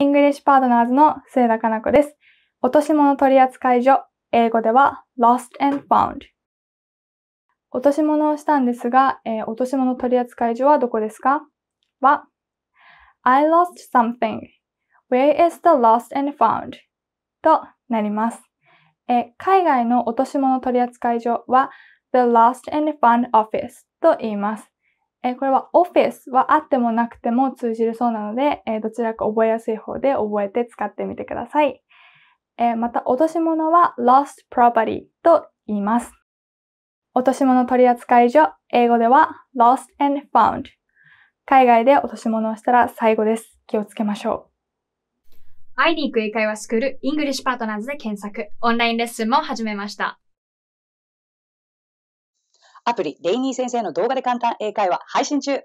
イングリッシュパートナーズの末田かな子です。落とし物取扱所、英語では lost and found。落とし物をしたんですが、えー、落とし物取扱所はどこですかは I lost something. Where is the lost and found? となります。え海外の落とし物取扱所は The Lost and Found Office と言います。えこれは Office はあってもなくても通じるそうなので、えどちらか覚えやすい方で覚えて使ってみてください。えまた、落とし物は Lost Property と言います。落とし物取扱所、英語では Lost and Found。海外で落とし物をしたら最後です。気をつけましょう。会いに行く英会話スクール、イングリッシュパートナーズで検索。オンラインレッスンも始めました。アプリ、レイニー先生の動画で簡単英会話配信中